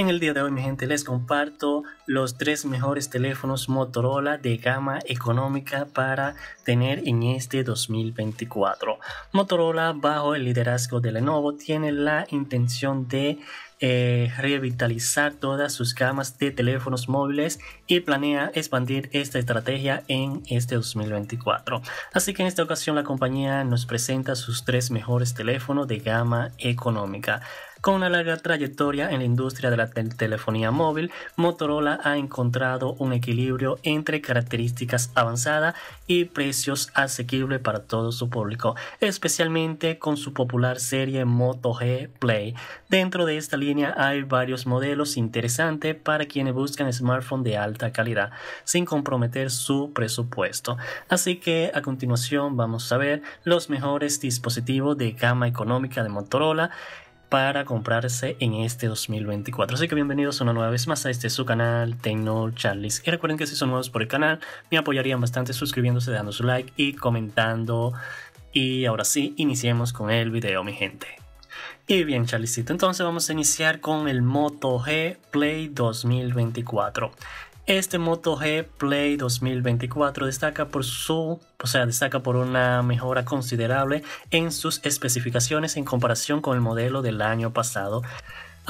En el día de hoy, mi gente, les comparto los tres mejores teléfonos Motorola de gama económica para tener en este 2024. Motorola, bajo el liderazgo de Lenovo, tiene la intención de eh, revitalizar todas sus gamas de teléfonos móviles y planea expandir esta estrategia en este 2024. Así que en esta ocasión la compañía nos presenta sus tres mejores teléfonos de gama económica. Con una larga trayectoria en la industria de la telefonía móvil, Motorola ha encontrado un equilibrio entre características avanzadas y precios asequibles para todo su público, especialmente con su popular serie Moto G Play. Dentro de esta línea hay varios modelos interesantes para quienes buscan smartphone de alta calidad sin comprometer su presupuesto. Así que a continuación vamos a ver los mejores dispositivos de gama económica de Motorola para comprarse en este 2024. Así que bienvenidos una nueva vez más a este su canal Tecno Charlies. Y recuerden que si son nuevos por el canal, me apoyarían bastante suscribiéndose, dando su like y comentando. Y ahora sí, iniciemos con el video, mi gente. Y bien, Charlicito, entonces vamos a iniciar con el Moto G Play 2024. Este Moto G Play 2024 destaca por su, o sea, destaca por una mejora considerable en sus especificaciones en comparación con el modelo del año pasado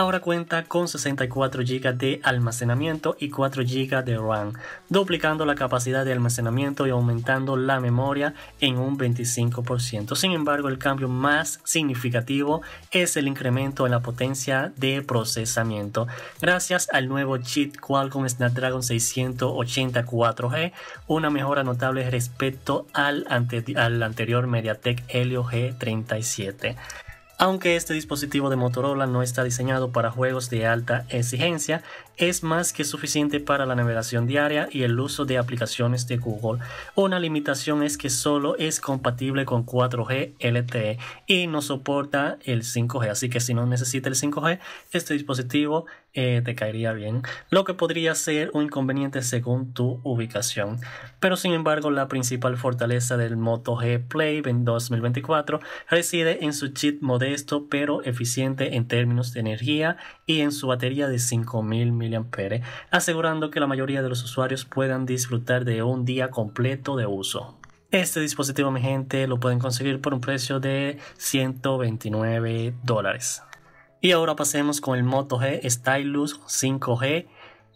ahora cuenta con 64 GB de almacenamiento y 4 GB de RAM, duplicando la capacidad de almacenamiento y aumentando la memoria en un 25%. Sin embargo, el cambio más significativo es el incremento en la potencia de procesamiento, gracias al nuevo chip Qualcomm Snapdragon 684G, una mejora notable respecto al, al anterior MediaTek Helio G37. Aunque este dispositivo de Motorola no está diseñado para juegos de alta exigencia, es más que suficiente para la navegación diaria y el uso de aplicaciones de Google. Una limitación es que solo es compatible con 4G LTE y no soporta el 5G, así que si no necesita el 5G, este dispositivo eh, te caería bien, lo que podría ser un inconveniente según tu ubicación. Pero sin embargo, la principal fortaleza del Moto G Play en 2024 reside en su chip modelo pero eficiente en términos de energía y en su batería de 5000 mAh, asegurando que la mayoría de los usuarios puedan disfrutar de un día completo de uso. Este dispositivo, mi gente, lo pueden conseguir por un precio de 129 dólares. Y ahora pasemos con el Moto G Stylus 5G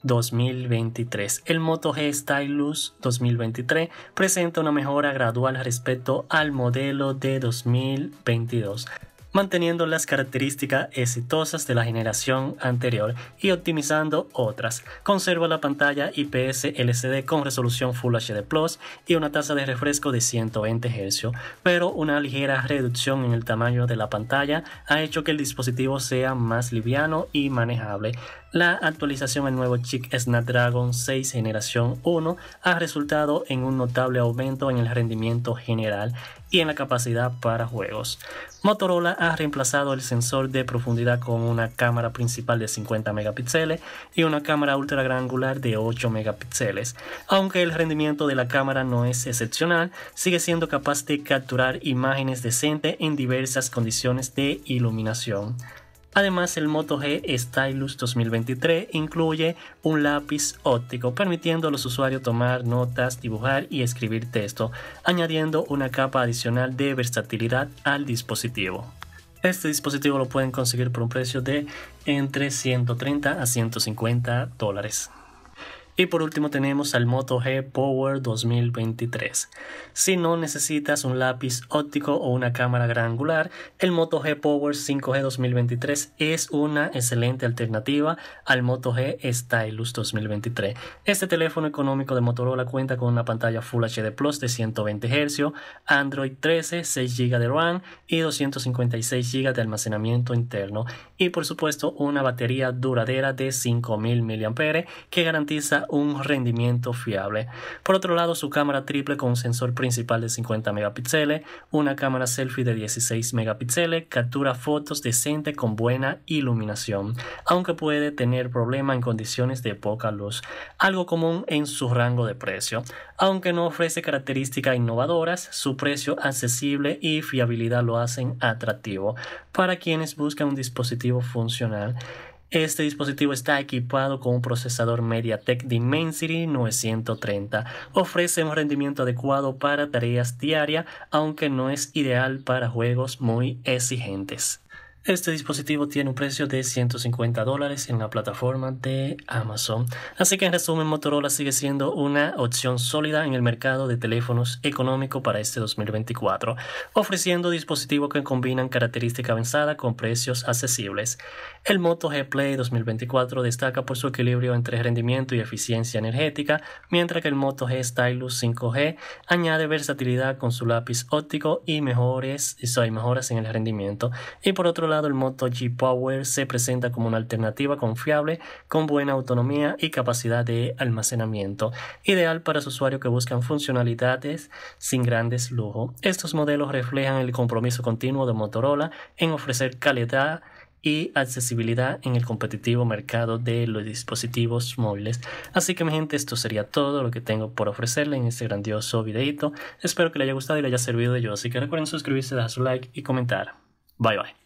2023. El Moto G Stylus 2023 presenta una mejora gradual respecto al modelo de 2022 manteniendo las características exitosas de la generación anterior y optimizando otras. Conserva la pantalla IPS LCD con resolución Full HD Plus y una tasa de refresco de 120 Hz, pero una ligera reducción en el tamaño de la pantalla ha hecho que el dispositivo sea más liviano y manejable. La actualización del nuevo chip Snapdragon 6 generación 1 ha resultado en un notable aumento en el rendimiento general y en la capacidad para juegos. Motorola ha reemplazado el sensor de profundidad con una cámara principal de 50 megapíxeles y una cámara ultra granular de 8 megapíxeles. Aunque el rendimiento de la cámara no es excepcional, sigue siendo capaz de capturar imágenes decentes en diversas condiciones de iluminación. Además, el Moto G Stylus 2023 incluye un lápiz óptico, permitiendo a los usuarios tomar notas, dibujar y escribir texto, añadiendo una capa adicional de versatilidad al dispositivo. Este dispositivo lo pueden conseguir por un precio de entre 130 a 150 dólares. Y por último tenemos al Moto G Power 2023. Si no necesitas un lápiz óptico o una cámara gran angular, el Moto G Power 5G 2023 es una excelente alternativa al Moto G Stylus 2023. Este teléfono económico de Motorola cuenta con una pantalla Full HD Plus de 120 Hz, Android 13, 6 GB de RAM y 256 GB de almacenamiento interno y por supuesto una batería duradera de 5000 mAh que garantiza un rendimiento fiable. Por otro lado, su cámara triple con sensor principal de 50 megapíxeles, una cámara selfie de 16 megapíxeles, captura fotos decente con buena iluminación, aunque puede tener problemas en condiciones de poca luz, algo común en su rango de precio. Aunque no ofrece características innovadoras, su precio accesible y fiabilidad lo hacen atractivo para quienes buscan un dispositivo funcional. Este dispositivo está equipado con un procesador MediaTek Dimensity 930. Ofrece un rendimiento adecuado para tareas diarias, aunque no es ideal para juegos muy exigentes. Este dispositivo tiene un precio de 150 dólares en la plataforma de Amazon. Así que en resumen, Motorola sigue siendo una opción sólida en el mercado de teléfonos económico para este 2024, ofreciendo dispositivos que combinan característica avanzada con precios accesibles. El Moto G Play 2024 destaca por su equilibrio entre rendimiento y eficiencia energética, mientras que el Moto G Stylus 5G añade versatilidad con su lápiz óptico y mejores, y mejoras en el rendimiento. Y por otro lado, el Moto G Power se presenta como una alternativa confiable con buena autonomía y capacidad de almacenamiento, ideal para su usuarios que buscan funcionalidades sin grandes lujos. Estos modelos reflejan el compromiso continuo de Motorola en ofrecer calidad y accesibilidad en el competitivo mercado de los dispositivos móviles. Así que mi gente, esto sería todo lo que tengo por ofrecerle en este grandioso videito. Espero que le haya gustado y le haya servido de yo. Así que recuerden suscribirse, dar su like y comentar. Bye bye.